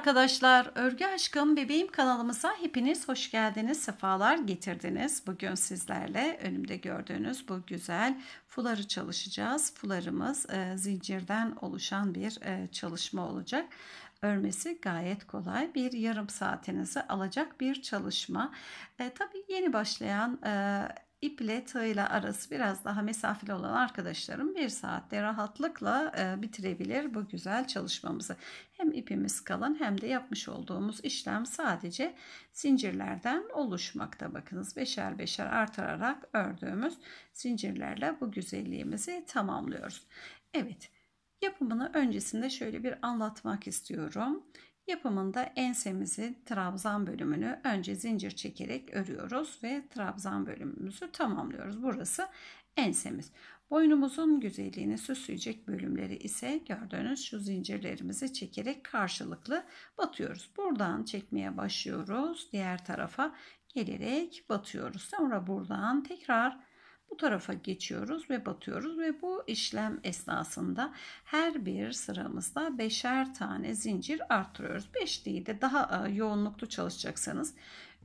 arkadaşlar, Örgü Aşkım Bebeğim kanalımıza hepiniz hoş geldiniz, sefalar getirdiniz. Bugün sizlerle önümde gördüğünüz bu güzel fuları çalışacağız. Fularımız e, zincirden oluşan bir e, çalışma olacak. Örmesi gayet kolay, bir yarım saatinizi alacak bir çalışma. E, tabii yeni başlayan e, iple tığ ile arası biraz daha mesafeli olan arkadaşlarım bir saatte rahatlıkla e, bitirebilir bu güzel çalışmamızı. Hem ipimiz kalın hem de yapmış olduğumuz işlem sadece zincirlerden oluşmakta. Bakınız beşer beşer artırarak ördüğümüz zincirlerle bu güzelliğimizi tamamlıyoruz. Evet yapımını öncesinde şöyle bir anlatmak istiyorum. Yapımında ensemizi trabzan bölümünü önce zincir çekerek örüyoruz ve trabzan bölümümüzü tamamlıyoruz. Burası ensemiz. Boynumuzun güzelliğini süsleyecek bölümleri ise gördüğünüz şu zincirlerimizi çekerek karşılıklı batıyoruz. Buradan çekmeye başlıyoruz. Diğer tarafa gelerek batıyoruz. Sonra buradan tekrar bu tarafa geçiyoruz ve batıyoruz ve bu işlem esnasında her bir sıramızda beşer tane zincir artırıyoruz. 5 değil de daha e, yoğunluklu çalışacaksanız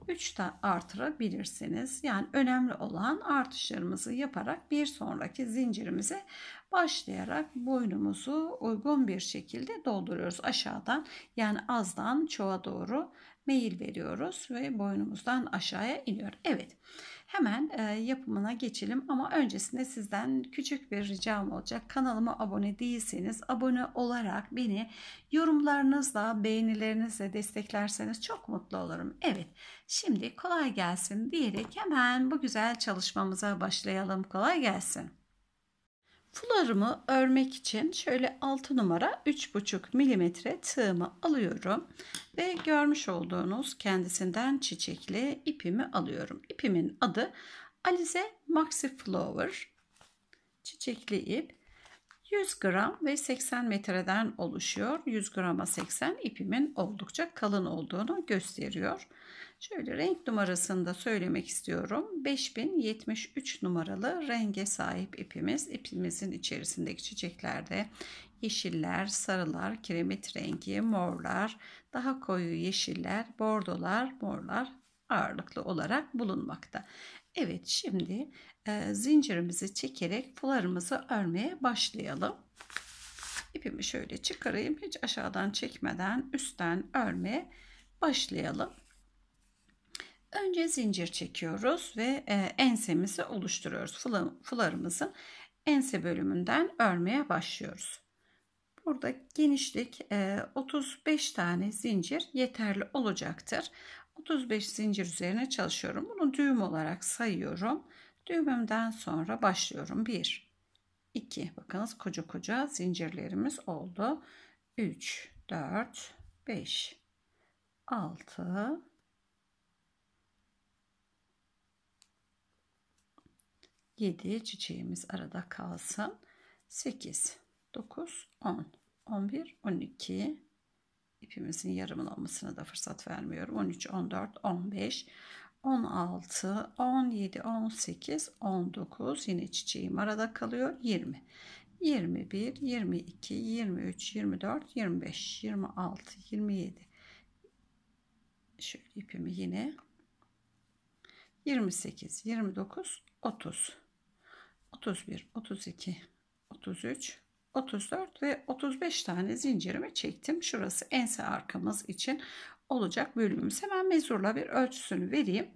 3 de artırabilirsiniz. Yani önemli olan artışlarımızı yaparak bir sonraki zincirimize başlayarak boynumuzu uygun bir şekilde dolduruyoruz. Aşağıdan yani azdan çoğa doğru meyil veriyoruz ve boynumuzdan aşağıya iniyor. Evet hemen e, yapımına geçelim ama öncesinde sizden küçük bir ricam olacak. Kanalıma abone değilseniz abone olarak beni yorumlarınızla beğenilerinizle desteklerseniz çok mutlu olurum. Evet şimdi kolay gelsin diyerek hemen bu güzel çalışmamıza başlayalım. Kolay gelsin. Fularımı örmek için şöyle 6 numara 3,5 milimetre tığımı alıyorum ve görmüş olduğunuz kendisinden çiçekli ipimi alıyorum. İpimin adı Alize Maxi Flower çiçekli ip. 100 gram ve 80 metreden oluşuyor. 100 grama 80 ipimin oldukça kalın olduğunu gösteriyor. Şöyle renk numarasını da söylemek istiyorum. 5073 numaralı renge sahip ipimiz. İpimizin içerisindeki çiçeklerde yeşiller, sarılar, kiremit rengi, morlar, daha koyu yeşiller, bordolar, morlar ağırlıklı olarak bulunmakta. Evet şimdi e, zincirimizi çekerek fularımızı örmeye başlayalım. İpimi şöyle çıkarayım. Hiç aşağıdan çekmeden üstten örmeye başlayalım. Önce zincir çekiyoruz ve e, ensemizi oluşturuyoruz. Fula, fularımızın ense bölümünden örmeye başlıyoruz. Burada genişlik 35 tane zincir yeterli olacaktır. 35 zincir üzerine çalışıyorum. Bunu düğüm olarak sayıyorum. Düğümümden sonra başlıyorum. 1 2 bakınız koca koca zincirlerimiz oldu. 3 4 5 6 7 çiçeğimiz arada kalsın. 8 9 10 11 12 ipimizin yarımlanmasına da fırsat vermiyorum. 13, 14, 15, 16, 17, 18, 19 yine çiçeğim arada kalıyor 20. 21, 22, 23, 24, 25, 26, 27. Şöyle ipimi yine 28, 29, 30. 31, 32, 33, 34 ve 35 tane zincirimi çektim. Şurası ense arkamız için olacak bölümümüz. Hemen mezurla bir ölçüsünü vereyim.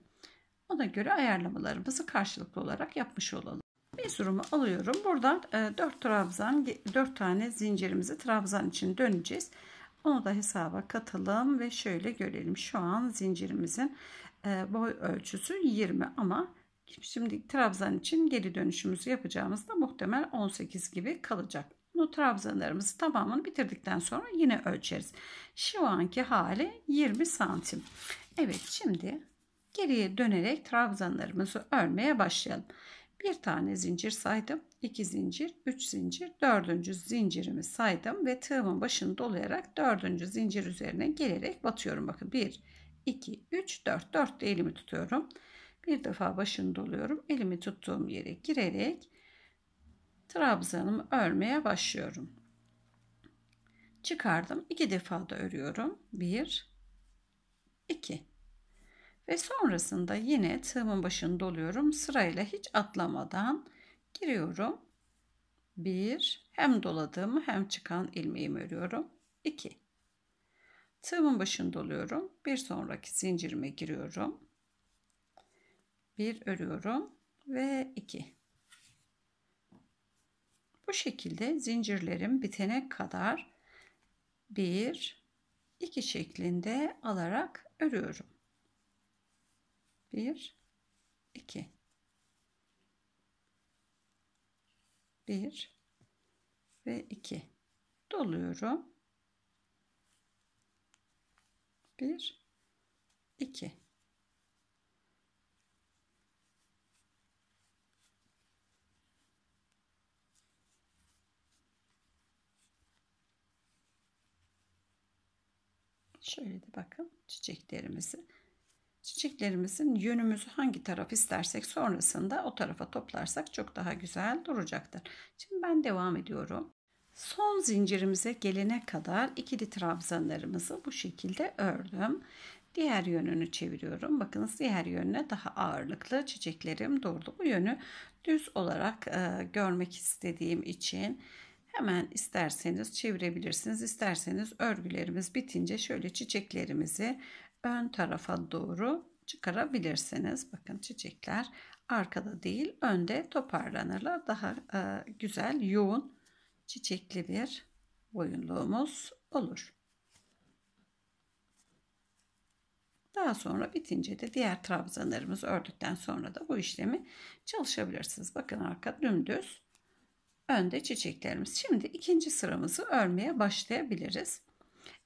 Ona göre ayarlamalarımızı karşılıklı olarak yapmış olalım. Mezurumu alıyorum. Buradan 4 e, trabzan 4 tane zincirimizi trabzan için döneceğiz. Onu da hesaba katalım ve şöyle görelim. Şu an zincirimizin e, boy ölçüsü 20 ama Şimdi Trabzan için geri dönüşümüzü yapacağımızda muhtemel 18 gibi kalacak. Bu trabzalarımızı tamamını bitirdikten sonra yine ölçeriz. Şu anki hali 20 santim. Evet şimdi geriye dönerek trabzanlarımızı örmeye başlayalım. Bir tane zincir saydım. 2 zincir, 3 zincir, 4. zincirimi saydım ve tığımın başını dolayarak 4. zincir üzerine gelerek batıyorum. Bakın 1, 2, 3, 4. 4 de elimi tutuyorum. Bir defa başını doluyorum. Elimi tuttuğum yere girerek trabzanımı örmeye başlıyorum. Çıkardım. iki defa da örüyorum. Bir, iki. Ve sonrasında yine tığımın başını doluyorum. Sırayla hiç atlamadan giriyorum. Bir, hem doladığımı hem çıkan ilmeğimi örüyorum. İki. Tığımın başını doluyorum. Bir sonraki zincirime giriyorum. Bir örüyorum ve iki. Bu şekilde zincirlerim bitene kadar bir iki şeklinde alarak örüyorum. Bir iki bir ve iki doluyorum. bir iki Şöyle de bakın çiçeklerimizi. Çiçeklerimizin yönümüzü hangi taraf istersek sonrasında o tarafa toplarsak çok daha güzel duracaktır. Şimdi ben devam ediyorum. Son zincirimize gelene kadar ikili trabzanlarımızı bu şekilde ördüm. Diğer yönünü çeviriyorum. Bakınız diğer yönüne daha ağırlıklı çiçeklerim durdu. Bu yönü düz olarak e, görmek istediğim için Hemen isterseniz çevirebilirsiniz. İsterseniz örgülerimiz bitince şöyle çiçeklerimizi ön tarafa doğru çıkarabilirsiniz. Bakın çiçekler arkada değil önde toparlanırlar. Daha e, güzel yoğun çiçekli bir boyunluğumuz olur. Daha sonra bitince de diğer trabzanlarımız ördükten sonra da bu işlemi çalışabilirsiniz. Bakın arka dümdüz önde çiçeklerimiz. Şimdi ikinci sıramızı örmeye başlayabiliriz.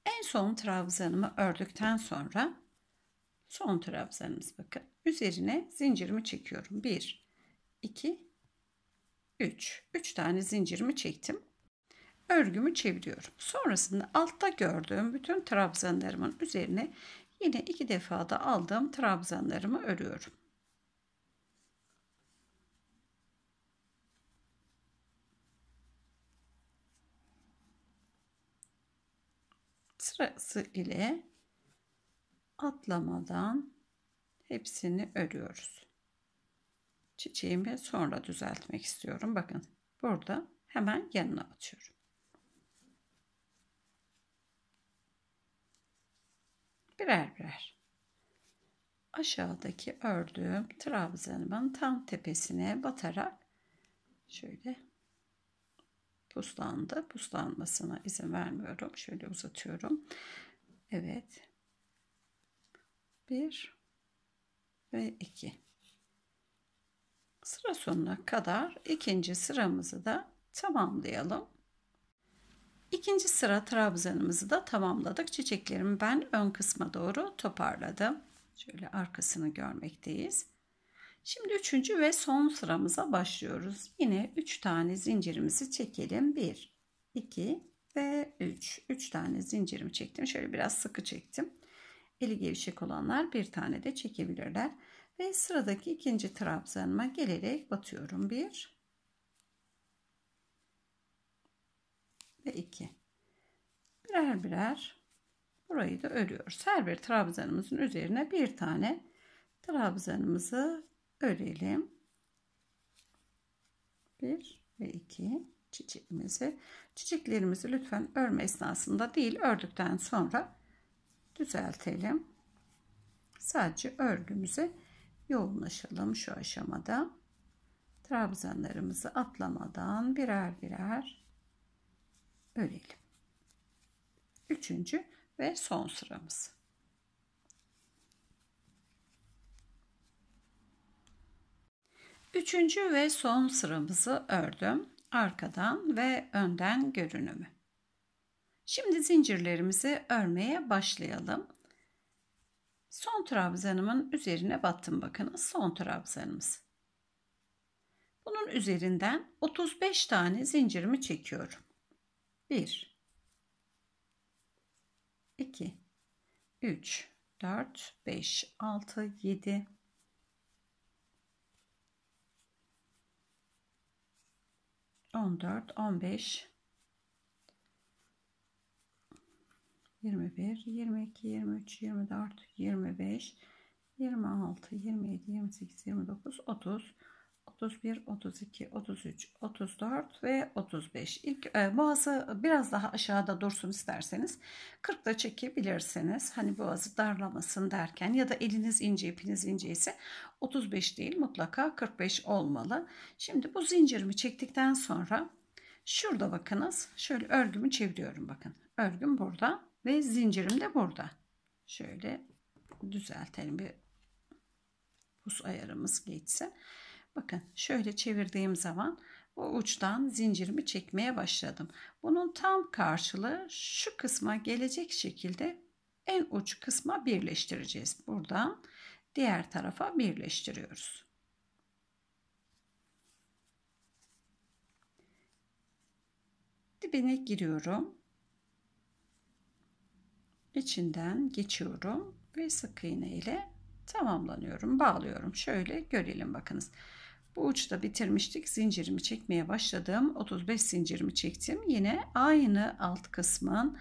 En son trabzanımı ördükten sonra son trabzanımız bakın. Üzerine zincirimi çekiyorum. 1, 2, 3. 3 tane zincirimi çektim. Örgümü çeviriyorum. Sonrasında altta gördüğüm bütün trabzanlarımın üzerine yine iki defa da aldığım trabzanlarımı örüyorum. sırası ile atlamadan hepsini örüyoruz. Çiçeğimi sonra düzeltmek istiyorum. Bakın burada hemen yanına atıyorum. Birer birer aşağıdaki ördüğüm trabzanımın tam tepesine batarak şöyle Puslandı. Puslanmasına izin vermiyorum. Şöyle uzatıyorum. Evet. 1 ve 2. Sıra sonuna kadar ikinci sıramızı da tamamlayalım. İkinci sıra trabzanımızı da tamamladık. Çiçeklerimi ben ön kısma doğru toparladım. Şöyle arkasını görmekteyiz. Şimdi üçüncü ve son sıramıza başlıyoruz. Yine üç tane zincirimizi çekelim. Bir, iki ve üç. Üç tane zincirimi çektim. Şöyle biraz sıkı çektim. Eli gevşek olanlar bir tane de çekebilirler. Ve sıradaki ikinci trabzanıma gelerek batıyorum. Bir ve iki. Birer birer burayı da örüyoruz. Her bir trabzanımızın üzerine bir tane trabzanımızı örelim. 1 ve 2 çiçeğimizi. Çiçeklerimizi lütfen örme esnasında değil ördükten sonra düzeltelim. Sadece örgümüze yoğunlaşalım şu aşamada. Trabzanlarımızı atlamadan birer birer örelim. Üçüncü ve son sıramız. Üçüncü ve son sıramızı ördüm. Arkadan ve önden görünümü. Şimdi zincirlerimizi örmeye başlayalım. Son trabzanımın üzerine battım bakınız. Son trabzanımız. Bunun üzerinden 35 tane zincirimi çekiyorum. 1 2 3 4 5 6 7 14, 15, 21, 22, 23, 24, 25, 26, 27, 28, 29, 30, 31, 32, 33, 34 ve 35. İlk e, boğazı biraz daha aşağıda dursun isterseniz 40 da çekebilirsiniz. Hani boğazı darlamasın derken ya da eliniz ince ipiniz ince ise 35 değil mutlaka 45 olmalı. Şimdi bu zincirimi çektikten sonra şurada bakınız şöyle örgümü çeviriyorum bakın. Örgüm burada ve zincirim de burada. Şöyle düzeltelim bir pus ayarımız geçse. Bakın şöyle çevirdiğim zaman bu uçtan zincirimi çekmeye başladım. Bunun tam karşılığı şu kısma gelecek şekilde en uç kısma birleştireceğiz. Buradan diğer tarafa birleştiriyoruz. Dibine giriyorum. İçinden geçiyorum ve sık iğne ile tamamlanıyorum. Bağlıyorum. Şöyle görelim bakınız. Bu uçta bitirmiştik. Zincirimi çekmeye başladım. 35 zincirimi çektim. Yine aynı alt kısmın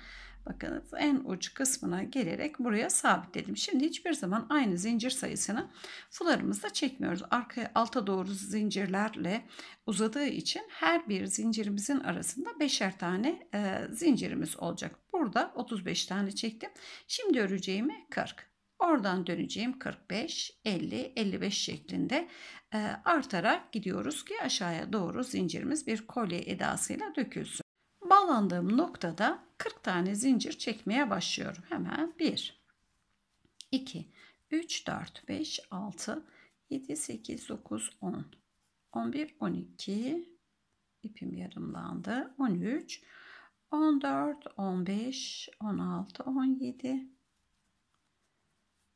bakın en uç kısmına gelerek buraya sabitledim. Şimdi hiçbir zaman aynı zincir sayısını fularımızda çekmiyoruz. Arkaya alta doğru zincirlerle uzadığı için her bir zincirimizin arasında beşer tane e, zincirimiz olacak. Burada 35 tane çektim. Şimdi öreceğimi 40. Oradan döneceğim 45, 50, 55 şeklinde e, artarak gidiyoruz ki aşağıya doğru zincirimiz bir kolye edasıyla dökülsün. Bağlandığım noktada 40 tane zincir çekmeye başlıyorum. Hemen 1, 2, 3, 4, 5, 6, 7, 8, 9, 10, 11, 12, ipim yarımlandı, 13, 14, 15, 16, 17,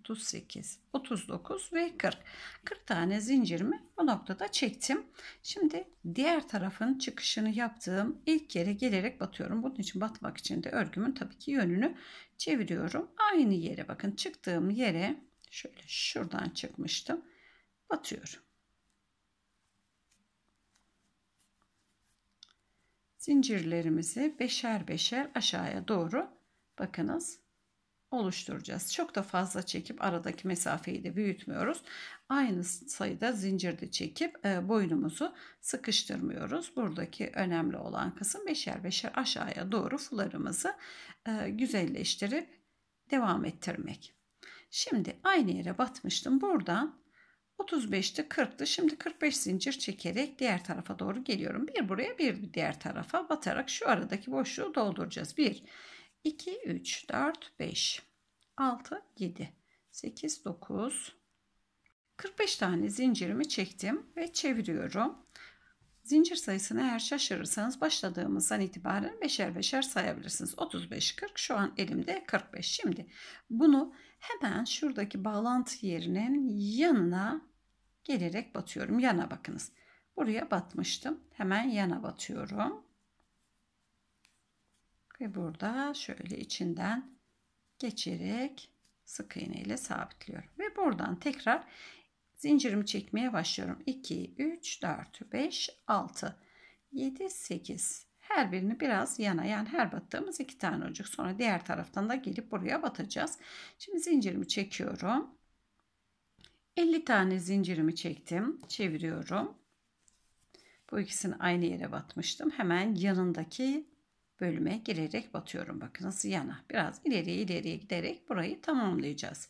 38, 39 ve 40. 40 tane zincirimi bu noktada çektim. Şimdi diğer tarafın çıkışını yaptığım ilk yere gelerek batıyorum. Bunun için batmak için de örgümün tabii ki yönünü çeviriyorum. Aynı yere bakın çıktığım yere şöyle şuradan çıkmıştım. Batıyorum. Zincirlerimizi beşer beşer aşağıya doğru bakınız oluşturacağız. Çok da fazla çekip aradaki mesafeyi de büyütmüyoruz. Aynı sayıda zincirde çekip e, boynumuzu sıkıştırmıyoruz. Buradaki önemli olan kısım beşer beşer aşağıya doğru fularımızı e, güzelleştirip devam ettirmek. Şimdi aynı yere batmıştım. Buradan 35'ti 40'tı. Şimdi 45 zincir çekerek diğer tarafa doğru geliyorum. Bir buraya bir diğer tarafa batarak şu aradaki boşluğu dolduracağız. 1 2, 3, 4, 5, 6, 7, 8, 9, 45 tane zincirimi çektim ve çeviriyorum. Zincir sayısını eğer şaşırırsanız başladığımızdan itibaren beşer beşer sayabilirsiniz. 35, 40 şu an elimde 45. Şimdi bunu hemen şuradaki bağlantı yerinin yanına gelerek batıyorum. Yana bakınız. Buraya batmıştım. Hemen yana batıyorum. Ve burada şöyle içinden geçerek sık iğne ile sabitliyorum. Ve buradan tekrar zincirimi çekmeye başlıyorum. 2, 3, 4, 5, 6, 7, 8. Her birini biraz yana yani her battığımız iki tane ucuk sonra diğer taraftan da gelip buraya batacağız. Şimdi zincirimi çekiyorum. 50 tane zincirimi çektim. Çeviriyorum. Bu ikisini aynı yere batmıştım. Hemen yanındaki bölüme girerek batıyorum. Bakın nasıl yana biraz ileriye ileriye giderek burayı tamamlayacağız.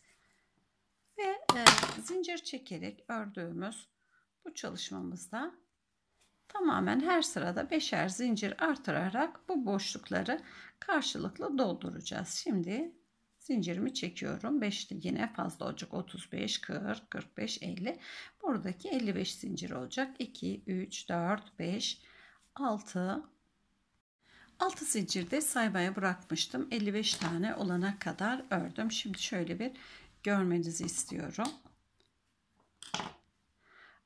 Ve e, zincir çekerek ördüğümüz bu çalışmamızda tamamen her sırada beşer zincir artırarak bu boşlukları karşılıklı dolduracağız. Şimdi zincirimi çekiyorum. 5'te yine fazla olacak. 35, 40, 45, 50. Buradaki 55 zincir olacak. 2, 3, 4, 5, 6, 6 zincirde saymaya bırakmıştım. 55 tane olana kadar ördüm. Şimdi şöyle bir görmenizi istiyorum.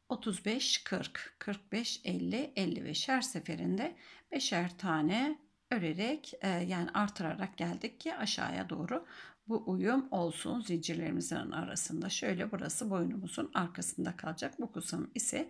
35, 40, 45, 50, 55 her seferinde beşer tane örerek e, yani artırarak geldik ki aşağıya doğru bu uyum olsun zincirlerimizin arasında. Şöyle burası boynumuzun arkasında kalacak. Bu kısım ise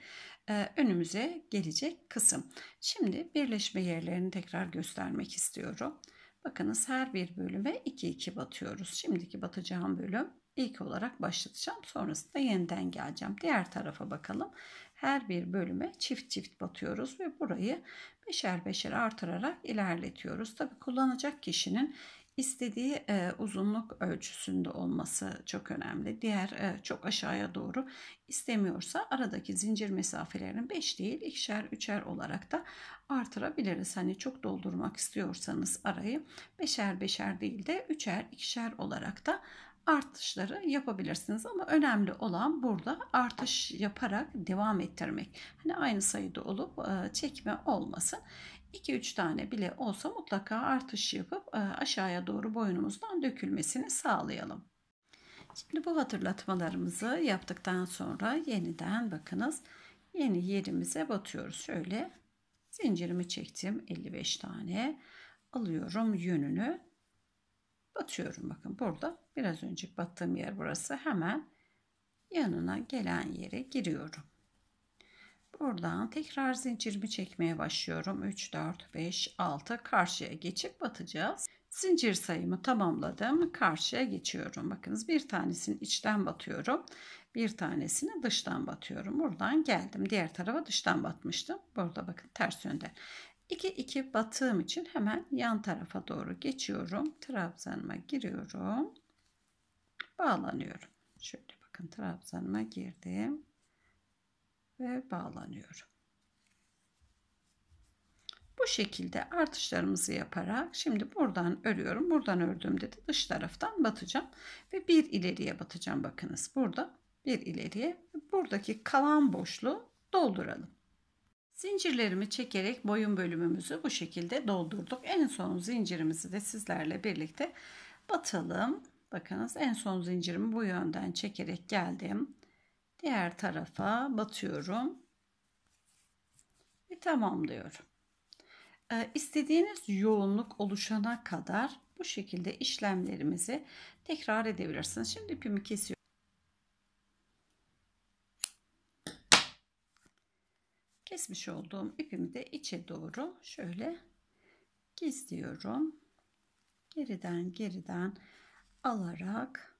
e, önümüze gelecek kısım. Şimdi birleşme yerlerini tekrar göstermek istiyorum. Bakınız her bir bölüme 2 2 batıyoruz. Şimdiki batacağım bölüm ilk olarak başlatacağım. Sonrasında yeniden geleceğim. Diğer tarafa bakalım. Her bir bölüme çift çift batıyoruz ve burayı beşer beşer artırarak ilerletiyoruz. Tabi kullanacak kişinin istediği e, uzunluk ölçüsünde olması çok önemli. Diğer e, çok aşağıya doğru istemiyorsa aradaki zincir mesafelerini 5 değil ikişer üçer olarak da artırabiliriz. Hani çok doldurmak istiyorsanız arayı beşer beşer değil de üçer ikişer olarak da artışları yapabilirsiniz ama önemli olan burada artış yaparak devam ettirmek. Hani aynı sayıda olup e, çekme olmasın. 2-3 tane bile olsa mutlaka artış yapıp e, aşağıya doğru boyunumuzdan dökülmesini sağlayalım. Şimdi bu hatırlatmalarımızı yaptıktan sonra yeniden bakınız yeni yerimize batıyoruz. Şöyle zincirimi çektim 55 tane alıyorum yönünü batıyorum bakın burada biraz önce battığım yer burası hemen yanına gelen yere giriyorum. Buradan tekrar zincirimi çekmeye başlıyorum. 3, 4, 5, 6 karşıya geçip batacağız. Zincir sayımı tamamladım. Karşıya geçiyorum. Bakınız bir tanesini içten batıyorum. Bir tanesini dıştan batıyorum. Buradan geldim. Diğer tarafa dıştan batmıştım. Burada bakın ters yönde. 2 2 battığım için hemen yan tarafa doğru geçiyorum. Trabzanıma giriyorum. Bağlanıyorum. Şöyle bakın trabzanıma girdim ve bağlanıyorum. Bu şekilde artışlarımızı yaparak şimdi buradan örüyorum. Buradan ördüğümde de dış taraftan batacağım ve bir ileriye batacağım. Bakınız burada bir ileriye buradaki kalan boşluğu dolduralım. Zincirlerimi çekerek boyun bölümümüzü bu şekilde doldurduk. En son zincirimizi de sizlerle birlikte batalım. Bakınız en son zincirimi bu yönden çekerek geldim diğer tarafa batıyorum ve tamamlıyorum. Ee, istediğiniz yoğunluk oluşana kadar bu şekilde işlemlerimizi tekrar edebilirsiniz. Şimdi ipimi kesiyorum. Kesmiş olduğum ipimi de içe doğru şöyle gizliyorum. Geriden geriden alarak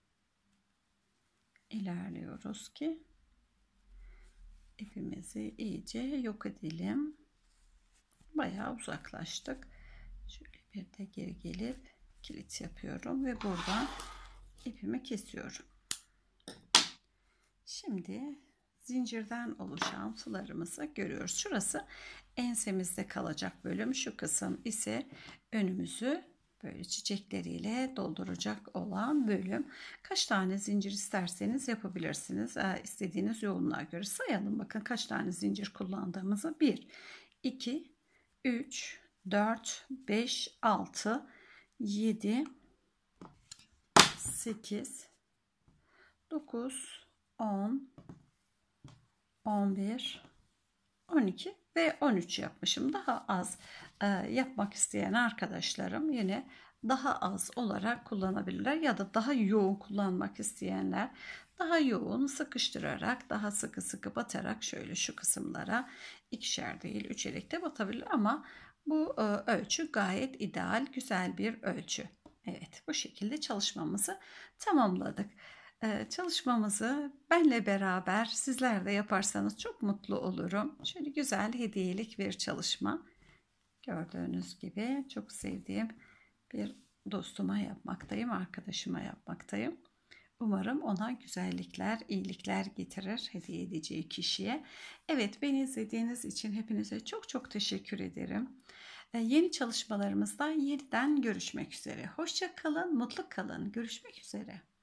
ilerliyoruz ki ipimizi iyice yok edelim. Bayağı uzaklaştık. Şöyle bir de geri gelip kilit yapıyorum ve buradan ipimi kesiyorum. Şimdi zincirden oluşan fularımızı görüyoruz. Şurası ensemizde kalacak bölüm. Şu kısım ise önümüzü böyle çiçekleriyle dolduracak olan bölüm. Kaç tane zincir isterseniz yapabilirsiniz. E, istediğiniz yoğunluğa göre sayalım. Bakın kaç tane zincir kullandığımızı. 1, 2, 3, 4, 5, 6, 7, 8, 9, 10, 11, 12, ve 13 yapmışım. Daha az e, yapmak isteyen arkadaşlarım yine daha az olarak kullanabilirler ya da daha yoğun kullanmak isteyenler daha yoğun sıkıştırarak daha sıkı sıkı batarak şöyle şu kısımlara ikişer değil üçerek batabilir ama bu e, ölçü gayet ideal güzel bir ölçü. Evet bu şekilde çalışmamızı tamamladık. Ee, çalışmamızı benle beraber sizler de yaparsanız çok mutlu olurum. Şöyle güzel hediyelik bir çalışma. Gördüğünüz gibi çok sevdiğim bir dostuma yapmaktayım, arkadaşıma yapmaktayım. Umarım ona güzellikler, iyilikler getirir hediye edeceği kişiye. Evet beni izlediğiniz için hepinize çok çok teşekkür ederim. Ee, yeni çalışmalarımızda yeniden görüşmek üzere. Hoşça kalın, mutlu kalın. Görüşmek üzere.